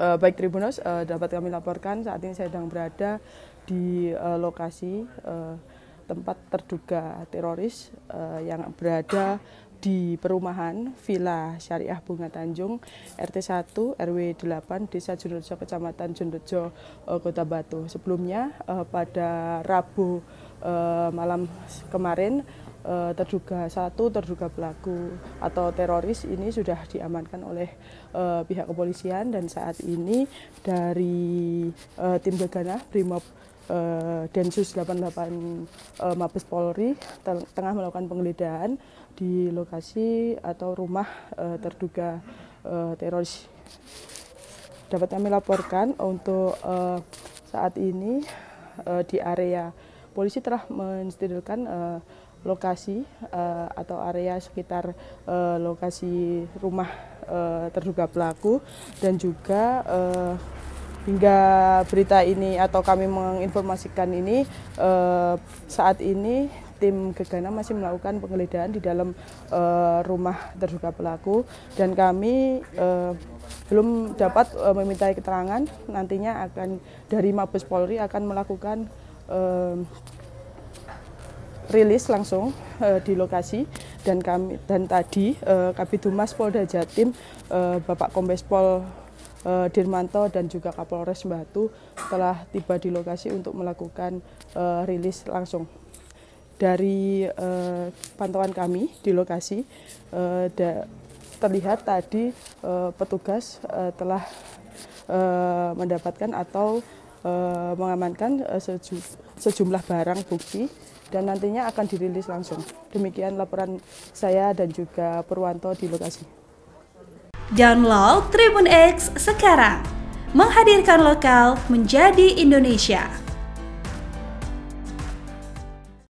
uh, baik Tribunus uh, dapat kami laporkan saat ini saya sedang berada di uh, lokasi uh, tempat terduga teroris uh, yang berada di perumahan Villa Syariah Bunga Tanjung RT 1 RW 8 Desa Jundojo Kecamatan Jundojo Kota Batu. Sebelumnya uh, pada Rabu uh, malam kemarin Eh, terduga satu terduga pelaku atau teroris ini sudah diamankan oleh uh, pihak kepolisian dan saat ini dari uh, tim Gegana Brimob uh, Densus 88 uh, Mabes Polri tengah melakukan penggeledahan di lokasi atau rumah uh, terduga uh, teroris. Dapat kami laporkan untuk uh, saat ini uh, di area polisi telah mensterilkan uh, lokasi uh, atau area sekitar uh, lokasi rumah uh, terduga pelaku dan juga uh, hingga berita ini atau kami menginformasikan ini uh, saat ini tim Gegana masih melakukan penggeledahan di dalam uh, rumah terduga pelaku dan kami uh, belum dapat uh, meminta keterangan nantinya akan dari Mabes Polri akan melakukan uh, rilis langsung uh, di lokasi dan kami dan tadi uh, eh, Kabid Humas Polda Jatim uh, Bapak Kombes Pol uh, Dirmanto dan juga Kapolres Batu telah tiba di lokasi untuk melakukan uh, rilis langsung. Dari uh, pantauan kami di lokasi uh, da, terlihat tadi uh, petugas uh, telah uh, mendapatkan atau Eh, mengamankan eh, sejumlah barang bukti dan nantinya akan dirilis langsung. Demikian laporan saya dan juga Purwanto di lokasi. Download Tribun X sekarang. Menghadirkan lokal menjadi Indonesia.